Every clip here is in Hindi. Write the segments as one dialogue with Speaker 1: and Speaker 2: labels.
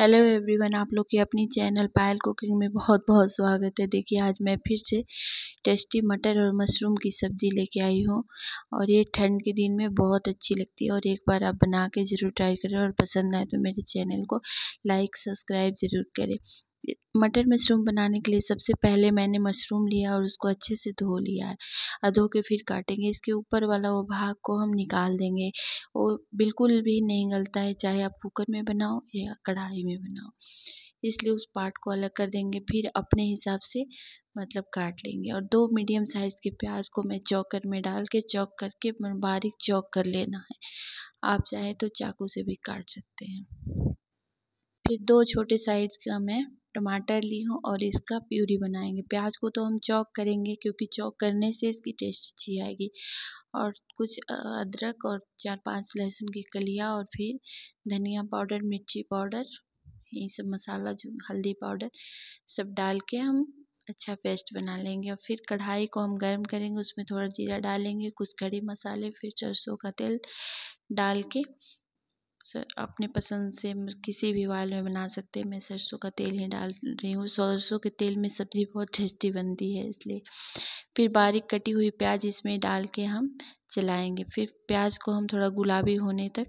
Speaker 1: हेलो एवरीवन आप लोग की अपनी चैनल पायल कुकिंग में बहुत बहुत स्वागत है देखिए आज मैं फिर से टेस्टी मटर और मशरूम की सब्ज़ी लेके आई हूँ और ये ठंड के दिन में बहुत अच्छी लगती है और एक बार आप बना के ज़रूर ट्राई करें और पसंद आए तो मेरे चैनल को लाइक सब्सक्राइब ज़रूर करें मटर मशरूम बनाने के लिए सबसे पहले मैंने मशरूम लिया और उसको अच्छे से धो लिया है और धो के फिर काटेंगे इसके ऊपर वाला वो भाग को हम निकाल देंगे वो बिल्कुल भी नहीं गलता है चाहे आप कुकर में बनाओ या कढ़ाई में बनाओ इसलिए उस पार्ट को अलग कर देंगे फिर अपने हिसाब से मतलब काट लेंगे और दो मीडियम साइज़ के प्याज को मैं चौकर में डाल के चौक करके बारीक चौक कर लेना है आप चाहे तो चाकू से भी काट सकते हैं फिर दो छोटे साइज़ का मैं टमाटर ली हूँ और इसका प्यूरी बनाएंगे प्याज को तो हम चौक करेंगे क्योंकि चौक करने से इसकी टेस्ट अच्छी आएगी और कुछ अदरक और चार पांच लहसुन की कलिया और फिर धनिया पाउडर मिर्ची पाउडर ये सब मसाला जो हल्दी पाउडर सब डाल के हम अच्छा पेस्ट बना लेंगे और फिर कढ़ाई को हम गर्म करेंगे उसमें थोड़ा जीरा डालेंगे कुछ खड़े मसाले फिर सरसों का तेल डाल के अपने पसंद से किसी भी वाल में बना सकते हैं मैं सरसों का तेल ही डाल रही हूँ सरसों के तेल में सब्ज़ी बहुत टेस्टी बनती है इसलिए फिर बारीक कटी हुई प्याज इसमें डाल के हम चलाएंगे फिर प्याज को हम थोड़ा गुलाबी होने तक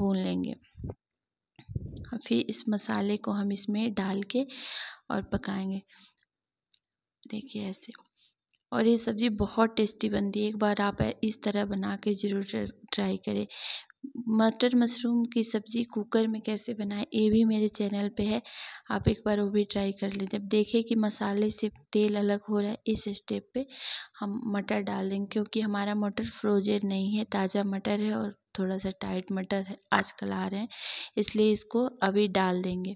Speaker 1: भून लेंगे फिर इस मसाले को हम इसमें डाल के और पकाएंगे देखिए ऐसे और ये सब्ज़ी बहुत टेस्टी बनती है एक बार आप इस तरह बना के ज़रूर ट्राई करें मटर मशरूम की सब्ज़ी कुकर में कैसे बनाएं ये भी मेरे चैनल पे है आप एक बार वो भी ट्राई कर लें जब देखें कि मसाले से तेल अलग हो रहा है इस स्टेप पे हम मटर डाल देंगे क्योंकि हमारा मटर फ्रोजेन नहीं है ताज़ा मटर है और थोड़ा सा टाइट मटर है आजकल आ रहे हैं इसलिए इसको अभी डाल देंगे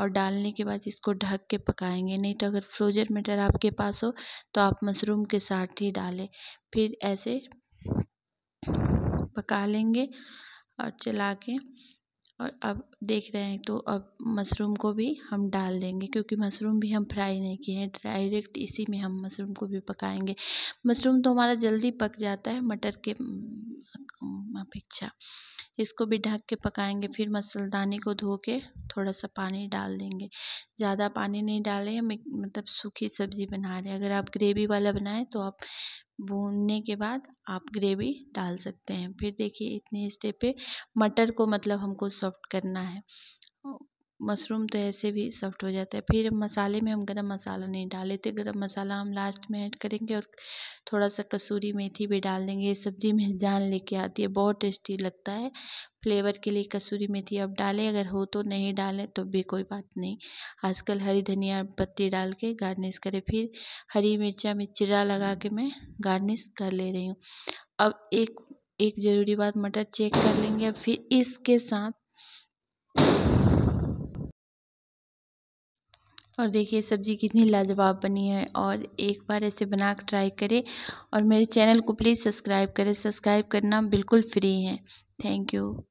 Speaker 1: और डालने के बाद इसको ढक के पकाएंगे नहीं तो अगर फ्रोजन मटर आपके पास हो तो आप मशरूम के साथ ही डालें फिर ऐसे पका लेंगे और चला के और अब देख रहे हैं तो अब मशरूम को भी हम डाल देंगे क्योंकि मशरूम भी हम फ्राई नहीं किए हैं डायरेक्ट इसी में हम मशरूम को भी पकाएंगे मशरूम तो हमारा जल्दी पक जाता है मटर के अपेक्षा इसको भी ढक के पकाएंगे फिर मसलदाने को धो के थोड़ा सा पानी डाल देंगे ज़्यादा पानी नहीं डालें हम मतलब सूखी सब्ज़ी बना रहे हैं अगर आप ग्रेवी वाला बनाएं तो आप भूनने के बाद आप ग्रेवी डाल सकते हैं फिर देखिए इतने स्टेप पे मटर को मतलब हमको सॉफ्ट करना है मशरूम तो ऐसे भी सॉफ्ट हो जाता है फिर मसाले में हम गरम मसाला नहीं डाले थे गरम मसाला हम लास्ट में ऐड करेंगे और थोड़ा सा कसूरी मेथी भी डाल देंगे ये सब्ज़ी में जान लेके आती है बहुत टेस्टी लगता है फ्लेवर के लिए कसूरी मेथी अब डालें अगर हो तो नहीं डालें तो भी कोई बात नहीं आजकल हरी धनिया पत्ती डाल के गार्निश करें फिर हरी मिर्चा में चिरा लगा के मैं गार्निश कर ले रही हूँ अब एक एक ज़रूरी बात मटर चेक कर लेंगे फिर इसके साथ और देखिए सब्ज़ी कितनी लाजवाब बनी है और एक बार ऐसे बना कर ट्राई करें और मेरे चैनल को प्लीज़ सब्सक्राइब करें सब्सक्राइब करना बिल्कुल फ्री है थैंक यू